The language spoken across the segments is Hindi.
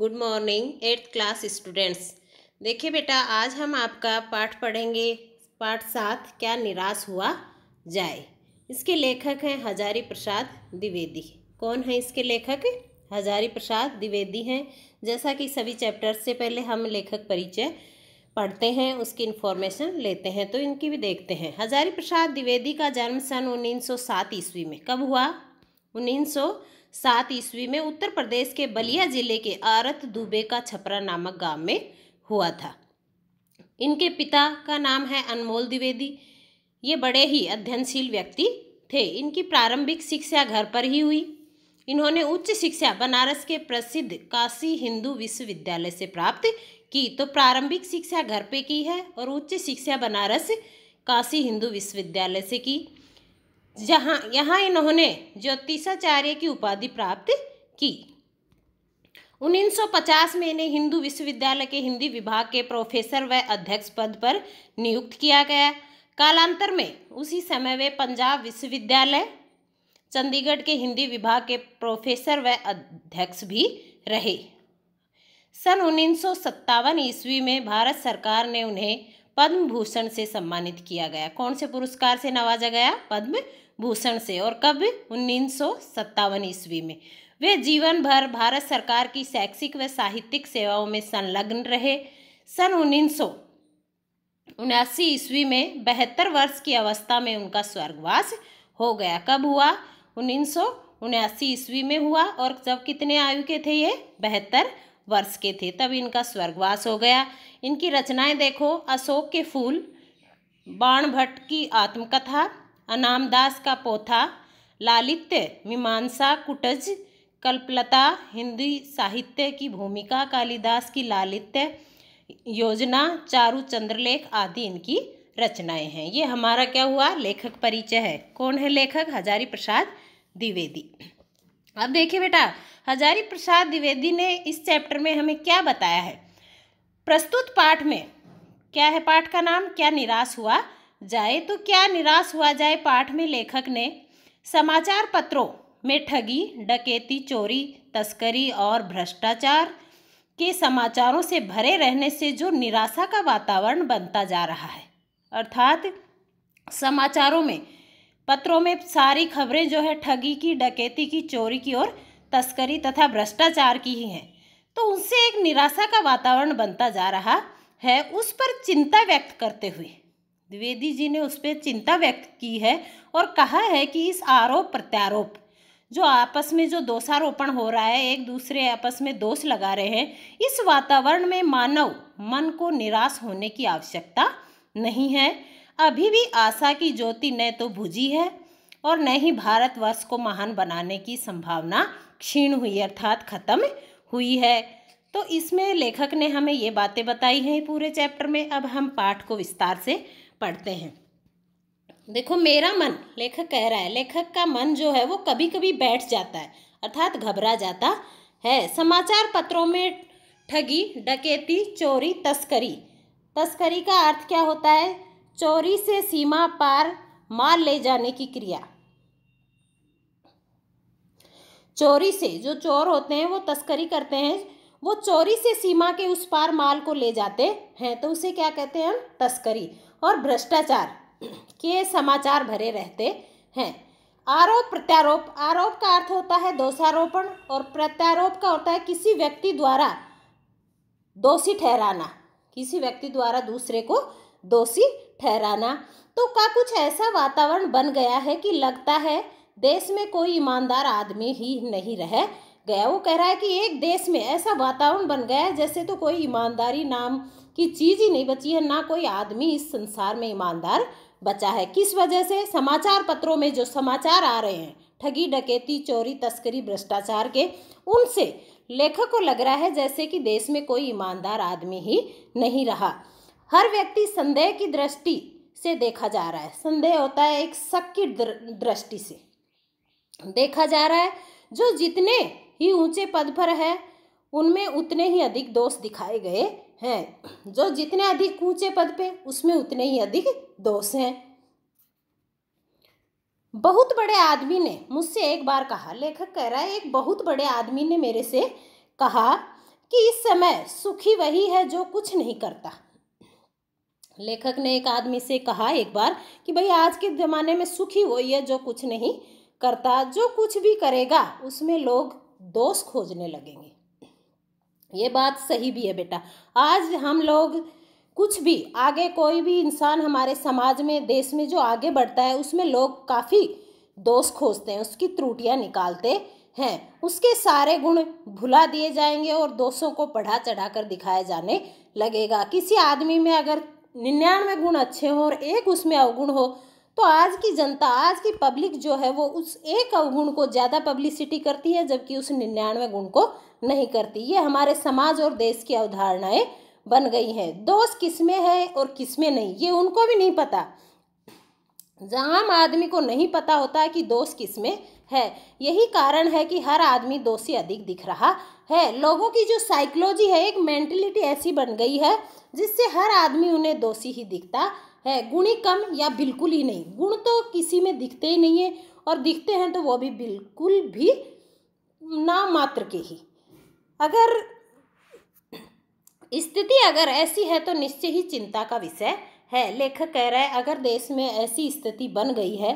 good morning eighth class students देखिए बेटा आज हम आपका पाठ पढ़ेंगे पाठ सात क्या निराश हुआ जाए इसके लेखक हैं हजारी प्रसाद द्विवेदी कौन है इसके लेखक हजारी प्रसाद द्विवेदी हैं जैसा कि सभी चैप्टर से पहले हम लेखक परिचय पढ़ते हैं उसकी इन्फॉर्मेशन लेते हैं तो इनकी भी देखते हैं हजारी प्रसाद द्विवेदी का जन्म सन सात ईस्वी में कब हुआ सौ सात ईस्वी में उत्तर प्रदेश के बलिया जिले के आरत दुबे का छपरा नामक गांव में हुआ था इनके पिता का नाम है अनमोल द्विवेदी ये बड़े ही अध्ययनशील व्यक्ति थे इनकी प्रारंभिक शिक्षा घर पर ही हुई इन्होंने उच्च शिक्षा बनारस के प्रसिद्ध काशी हिंदू विश्वविद्यालय से प्राप्त की तो प्रारंभिक शिक्षा घर पे की है और उच्च शिक्षा बनारस काशी हिंदू विश्वविद्यालय से की जहाँ यहाँ इन्होंने ज्योतिषाचार्य की उपाधि प्राप्त की 1950 में इन्हें हिंदू विश्वविद्यालय के हिंदी विभाग के प्रोफेसर व अध्यक्ष पद पर नियुक्त किया गया कालांतर में उसी समय वे पंजाब विश्वविद्यालय चंडीगढ़ के हिंदी विभाग के प्रोफेसर व अध्यक्ष भी रहे सन उन्नीस ईस्वी में भारत सरकार ने उन्हें पद्म भूषण से सम्मानित किया गया कौन से पुरस्कार से नवाजा गया पद्म भूषण से और कब उन्नीस ईस्वी में वे जीवन भर भारत सरकार की शैक्षिक व साहित्यिक सेवाओं में संलग्न रहे सन उन्नीस उनासी ईस्वी में बहत्तर वर्ष की अवस्था में उनका स्वर्गवास हो गया कब हुआ उन्नीस उनासी ईस्वी में हुआ और जब कितने आयु के थे ये बहत्तर वर्ष के थे तब इनका स्वर्गवास हो गया इनकी रचनाएं देखो अशोक के फूल बाण भट्ट की आत्मकथा अनामदास का पोथा लालित्य मीमांसा कुटज कल्पलता हिंदी साहित्य की भूमिका कालिदास की लालित्य योजना चारू चंद्रलेख आदि इनकी रचनाएं हैं ये हमारा क्या हुआ लेखक परिचय है कौन है लेखक हजारी प्रसाद द्विवेदी अब देखिए बेटा हजारी प्रसाद द्विवेदी ने इस चैप्टर में हमें क्या बताया है प्रस्तुत पाठ में क्या है पाठ का नाम क्या निराश हुआ जाए तो क्या निराश हुआ जाए पाठ में लेखक ने समाचार पत्रों में ठगी डकैती चोरी तस्करी और भ्रष्टाचार के समाचारों से भरे रहने से जो निराशा का वातावरण बनता जा रहा है अर्थात समाचारों में पत्रों में सारी खबरें जो है ठगी की डकैती की चोरी की और तस्करी तथा भ्रष्टाचार की ही हैं तो उनसे एक निराशा का वातावरण बनता जा रहा है उस पर चिंता व्यक्त करते हुए द्विवेदी जी ने उस पर चिंता व्यक्त की है और कहा है कि इस आरोप प्रत्यारोप जो आपस में जो दोषारोपण हो रहा है एक दूसरे आपस में दोष लगा रहे हैं इस वातावरण में मानव मन को निराश होने की आवश्यकता नहीं है अभी भी आशा की ज्योति न तो भुजी है और न ही भारतवर्ष को महान बनाने की संभावना क्षीण हुई अर्थात खत्म हुई है तो इसमें लेखक ने हमें ये बातें बताई हैं पूरे चैप्टर में अब हम पाठ को विस्तार से पढ़ते हैं देखो मेरा मन लेखक कह रहा है लेखक का मन जो है वो कभी कभी बैठ जाता है अर्थात घबरा जाता है समाचार पत्रों में ठगी डकैती चोरी तस्करी तस्करी का अर्थ क्या होता है चोरी से सीमा पार माल ले जाने की क्रिया चोरी से जो चोर होते हैं वो तस्करी करते हैं वो चोरी से सीमा के उस पार माल को ले जाते हैं तो उसे क्या कहते हैं हम तस्करी और भ्रष्टाचार के समाचार भरे रहते हैं आरोप प्रत्यारोप आरोप का अर्थ होता है दोषारोपण और प्रत्यारोप का होता है किसी व्यक्ति द्वारा दोषी ठहराना किसी व्यक्ति द्वारा दूसरे को दोषी ठहराना तो का कुछ ऐसा वातावरण बन गया है कि लगता है देश में कोई ईमानदार आदमी ही नहीं रह गया वो कह रहा है कि एक देश में ऐसा वातावरण बन गया है जैसे तो कोई ईमानदारी नाम कि चीज़ ही नहीं बची है ना कोई आदमी इस संसार में ईमानदार बचा है किस वजह से समाचार पत्रों में जो समाचार आ रहे हैं ठगी डकैती चोरी तस्करी भ्रष्टाचार के उनसे लेखक को लग रहा है जैसे कि देश में कोई ईमानदार आदमी ही नहीं रहा हर व्यक्ति संदेह की दृष्टि से देखा जा रहा है संदेह होता है एक शक की दृष्टि से देखा जा रहा है जो जितने ही ऊंचे पद पर है उनमें उतने ही अधिक दोष दिखाए गए हैं जो जितने अधिक ऊंचे पद पे उसमें उतने ही अधिक दोष हैं बहुत बड़े आदमी ने मुझसे एक बार कहा लेखक कह रहा है एक बहुत बड़े आदमी ने मेरे से कहा कि इस समय सुखी वही है जो कुछ नहीं करता लेखक ने एक आदमी से कहा एक बार कि भाई आज के ज़माने में सुखी वही है जो कुछ नहीं करता जो कुछ भी करेगा उसमें लोग दोष खोजने लगेंगे ये बात सही भी है बेटा आज हम लोग कुछ भी आगे कोई भी इंसान हमारे समाज में देश में जो आगे बढ़ता है उसमें लोग काफ़ी दोष खोजते हैं उसकी त्रुटियां निकालते हैं उसके सारे गुण भुला दिए जाएंगे और दोषों को पढ़ा चढ़ा कर दिखाया जाने लगेगा किसी आदमी में अगर निन्यानवे गुण अच्छे हों और एक उसमें अवगुण हो तो आज की जनता आज की पब्लिक जो है वो उस एक अवगुण को ज़्यादा पब्लिसिटी करती है जबकि उस निन्यानवे गुण को नहीं करती ये हमारे समाज और देश की अवधारणाएं बन गई हैं दोष किसमें है और किसमें नहीं ये उनको भी नहीं पता आम आदमी को नहीं पता होता कि दोष किस में है यही कारण है कि हर आदमी दोषी अधिक दिख रहा है लोगों की जो साइकोलॉजी है एक मेंटलिटी ऐसी बन गई है जिससे हर आदमी उन्हें दोषी ही दिखता है गुणी कम या बिल्कुल ही नहीं गुण तो किसी में दिखते ही नहीं है और दिखते हैं तो वो भी बिल्कुल भी ना मात्र के ही अगर स्थिति अगर ऐसी है तो निश्चय ही चिंता का विषय है लेखक कह रहा है अगर देश में ऐसी स्थिति बन गई है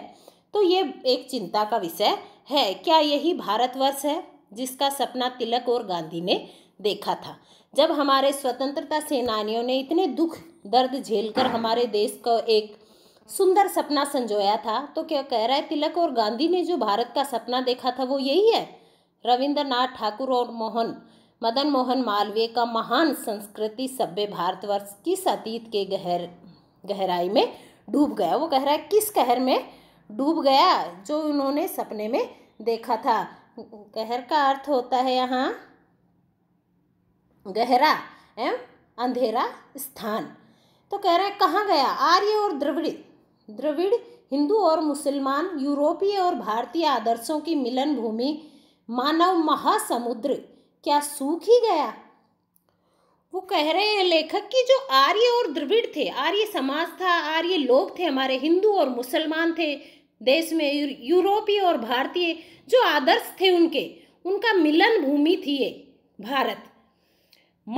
तो ये एक चिंता का विषय है क्या यही भारतवर्ष है जिसका सपना तिलक और गांधी ने देखा था जब हमारे स्वतंत्रता सेनानियों ने इतने दुख दर्द झेलकर हमारे देश को एक सुंदर सपना संजोया था तो क्या कह रहा है तिलक और गांधी ने जो भारत का सपना देखा था वो यही है रविंद्रनाथ ठाकुर और मोहन मदन मोहन मालवीय का महान संस्कृति सभ्य भारतवर्ष किस अतीत के गहर गहराई में डूब गया वो कह रहा है किस कहर में डूब गया जो उन्होंने सपने में देखा था कहर का अर्थ होता है यहाँ गहरा एवं अंधेरा स्थान तो कह रहे हैं कहाँ गया आर्य और द्रविड़ द्रविड़ हिंदू और मुसलमान यूरोपीय और भारतीय आदर्शों की मिलन भूमि मानव महासमुद्र क्या सूख ही गया वो कह रहे हैं लेखक कि जो आर्य और द्रविड़ थे आर्य समाज था आर्य लोग थे हमारे हिंदू और मुसलमान थे देश में यूरोपीय और भारतीय जो आदर्श थे उनके उनका मिलन भूमि थी ये भारत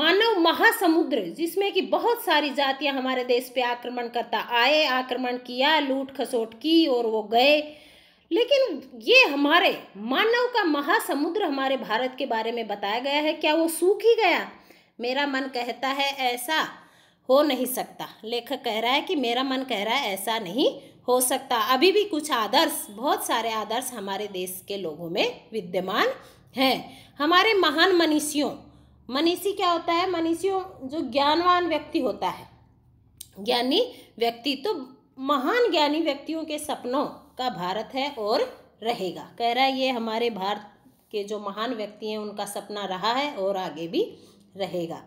मानव महासमुद्र जिसमें कि बहुत सारी जातियां हमारे देश पे आक्रमण करता आए आक्रमण किया लूट खसोट की और वो गए लेकिन ये हमारे मानव का महासमुद्र हमारे भारत के बारे में बताया गया है क्या वो सूख ही गया मेरा मन कहता है ऐसा हो नहीं सकता लेखक कह रहा है कि मेरा मन कह रहा है ऐसा नहीं हो सकता अभी भी कुछ आदर्श बहुत सारे आदर्श हमारे देश के लोगों में विद्यमान हैं हमारे महान मनीषियों मनीषी क्या होता है मनीषियों जो ज्ञानवान व्यक्ति होता है ज्ञानी व्यक्ति तो महान ज्ञानी व्यक्तियों के सपनों का भारत है और रहेगा कह रहा है ये हमारे भारत के जो महान व्यक्ति हैं उनका सपना रहा है और आगे भी रहेगा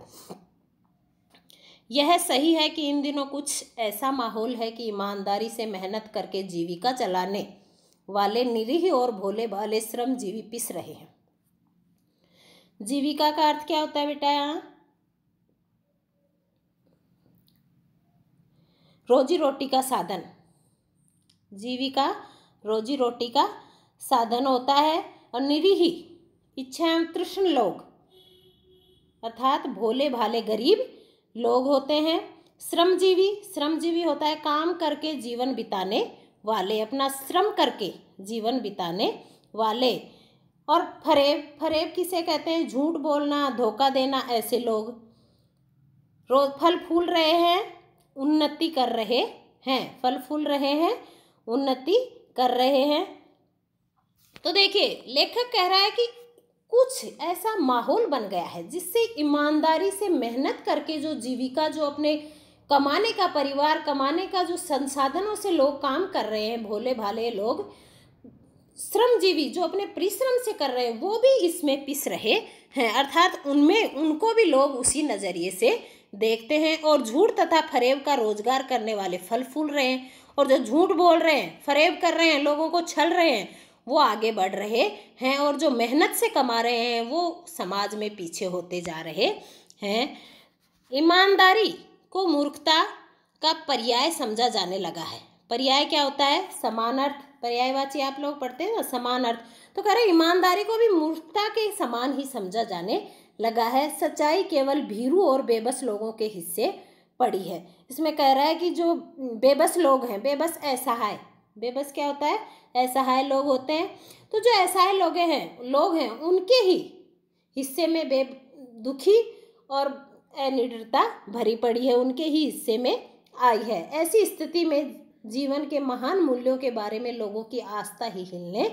यह सही है कि इन दिनों कुछ ऐसा माहौल है कि ईमानदारी से मेहनत करके जीविका चलाने वाले निरीह और भोले भाले श्रम जीवी पिस रहे हैं जीविका का अर्थ क्या होता है बेटा यहाँ रोजी रोटी का साधन जीविका रोजी रोटी का साधन होता है और निरीही इच्छा तृष्ण लोग अर्थात भोले भाले गरीब लोग होते हैं श्रमजीवी श्रमजीवी होता है काम करके जीवन बिताने वाले अपना श्रम करके जीवन बिताने वाले और फरेब फरेब किसे कहते हैं झूठ बोलना धोखा देना ऐसे लोग रोज फल फूल रहे हैं उन्नति कर रहे हैं फल फूल रहे हैं उन्नति कर रहे हैं तो देखिए लेखक कह रहा है कि कुछ ऐसा माहौल बन गया है जिससे ईमानदारी से मेहनत करके जो जीविका जो अपने कमाने का परिवार कमाने का जो संसाधनों से लोग काम कर रहे हैं भोले भाले लोग श्रमजीवी जो अपने परिश्रम से कर रहे हैं वो भी इसमें पिस रहे हैं अर्थात उनमें उनको भी लोग उसी नज़रिए से देखते हैं और झूठ तथा फरेब का रोजगार करने वाले फल फूल रहे हैं और जो झूठ बोल रहे हैं फरेब कर रहे हैं लोगों को छल रहे हैं वो आगे बढ़ रहे हैं और जो मेहनत से कमा रहे हैं वो समाज में पीछे होते जा रहे हैं ईमानदारी को मूर्खता का पर्याय समझा जाने लगा है पर्याय क्या होता है समान पर्याय पर्यायवाची आप लोग पढ़ते हैं ना समान अर्थ तो कह रहे ईमानदारी को भी मूर्खता के समान ही समझा जाने लगा है सच्चाई केवल भीरू और बेबस लोगों के हिस्से पड़ी है इसमें कह रहा है कि जो बेबस लोग हैं बेबस ऐसा है बेबस क्या होता है असहाय लोग होते हैं तो जो असहाय लोग हैं लोग हैं उनके ही हिस्से में बे दुखी और अनिडरता भरी पड़ी है उनके ही हिस्से में आई है ऐसी स्थिति में जीवन के महान मूल्यों के बारे में लोगों की आस्था ही हिलने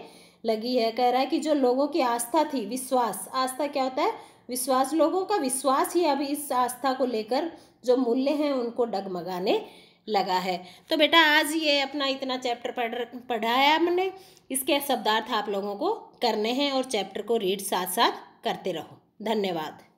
लगी है कह रहा है कि जो लोगों की आस्था थी विश्वास आस्था क्या होता है विश्वास लोगों का विश्वास ही अभी इस आस्था को लेकर जो मूल्य हैं उनको डगमगाने लगा है तो बेटा आज ये अपना इतना चैप्टर पढ़ पढ़ाया हमने इसके शब्दार्थ आप लोगों को करने हैं और चैप्टर को रीड साथ साथ करते रहो धन्यवाद